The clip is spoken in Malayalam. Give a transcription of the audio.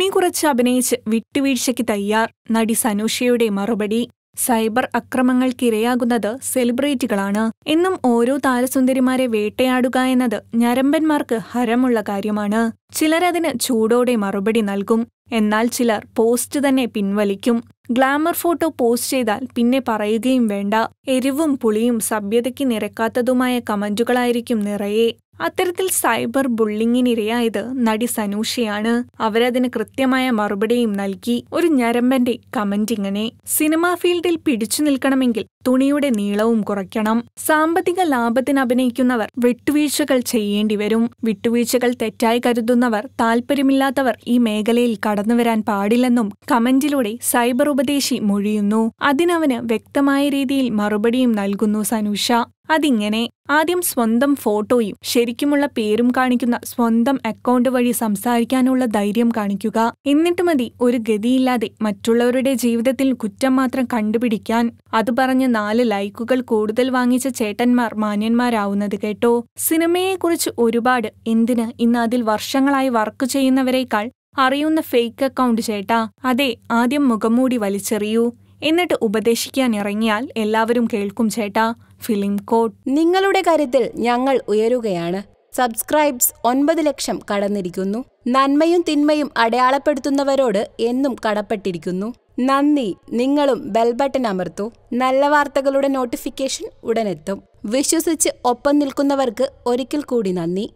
തുണി കുറച്ച് അഭിനയിച്ച് വിട്ടുവീഴ്ചയ്ക്ക് തയ്യാർ നടി സനുഷയുടെ മറുപടി സൈബർ അക്രമങ്ങൾക്കിരയാകുന്നത് സെലിബ്രിറ്റികളാണ് എന്നും ഓരോ താരസുന്ദരിമാരെ വേട്ടയാടുക എന്നത് ഞരമ്പന്മാർക്ക് ഹരമുള്ള കാര്യമാണ് ചിലരതിന് ചൂടോടെ മറുപടി നൽകും എന്നാൽ ചിലർ പോസ്റ്റ് തന്നെ പിൻവലിക്കും ഗ്ലാമർ ഫോട്ടോ പോസ്റ്റ് ചെയ്താൽ പിന്നെ പറയുകയും വേണ്ട എരിവും പുളിയും സഭ്യതയ്ക്ക് നിരക്കാത്തതുമായ കമന്റുകളായിരിക്കും നിറയെ അത്തരത്തിൽ സൈബർ ബുള്ളിങ്ങിനിരയായത് നടി സനൂഷയാണ് അവരതിന് കൃത്യമായ മറുപടിയും നൽകി ഒരു ഞരമ്പന്റെ കമന്റ് ഇങ്ങനെ സിനിമാ ഫീൽഡിൽ പിടിച്ചു നിൽക്കണമെങ്കിൽ തുണിയുടെ നീളവും കുറയ്ക്കണം സാമ്പത്തിക ലാഭത്തിന് അഭിനയിക്കുന്നവർ വിട്ടുവീഴ്ചകൾ ചെയ്യേണ്ടി വരും വിട്ടുവീഴ്ചകൾ തെറ്റായി കരുതുന്നവർ താൽപര്യമില്ലാത്തവർ ഈ മേഖലയിൽ കടന്നുവരാൻ പാടില്ലെന്നും കമന്റിലൂടെ സൈബർ ഉപദേശി മൊഴിയുന്നു അതിനവന് വ്യക്തമായ രീതിയിൽ മറുപടിയും നൽകുന്നു സനുഷ അതിങ്ങനെ ആദ്യം സ്വന്തം ഫോട്ടോയും ശരിക്കുമുള്ള പേരും കാണിക്കുന്ന സ്വന്തം അക്കൗണ്ട് വഴി സംസാരിക്കാനുള്ള ധൈര്യം കാണിക്കുക എന്നിട്ട് മതി ഒരു ഗതിയില്ലാതെ മറ്റുള്ളവരുടെ ജീവിതത്തിൽ കുറ്റം മാത്രം കണ്ടുപിടിക്കാൻ അത് പറഞ്ഞ് നാല് ലൈക്കുകൾ കൂടുതൽ വാങ്ങിച്ച ചേട്ടന്മാർ മാന്യന്മാരാവുന്നത് കേട്ടോ സിനിമയെക്കുറിച്ച് ഒരുപാട് എന്തിന് ഇന്ന് അതിൽ വർഷങ്ങളായി വർക്ക് ചെയ്യുന്നവരെക്കാൾ അറിയുന്ന ഫേക്ക് അക്കൗണ്ട് ചേട്ടാ അതെ ആദ്യം മുഖംമൂടി വലിച്ചെറിയൂ എന്നിട്ട് ഉപദേശിക്കാൻ ഇറങ്ങിയാൽ എല്ലാവരും കേൾക്കും ചേട്ടാ ഫിലിം കോട്ട് നിങ്ങളുടെ കാര്യത്തിൽ ഞങ്ങൾ ഉയരുകയാണ് സബ്സ്ക്രൈബ്സ് ഒൻപത് ലക്ഷം കടന്നിരിക്കുന്നു നന്മയും തിന്മയും അടയാളപ്പെടുത്തുന്നവരോട് എന്നും കടപ്പെട്ടിരിക്കുന്നു നന്ദി നിങ്ങളും ബെൽ ബട്ടൺ അമർത്തു നല്ല വാർത്തകളുടെ നോട്ടിഫിക്കേഷൻ ഉടനെത്തും വിശ്വസിച്ച് ഒപ്പം നിൽക്കുന്നവർക്ക് ഒരിക്കൽ കൂടി നന്ദി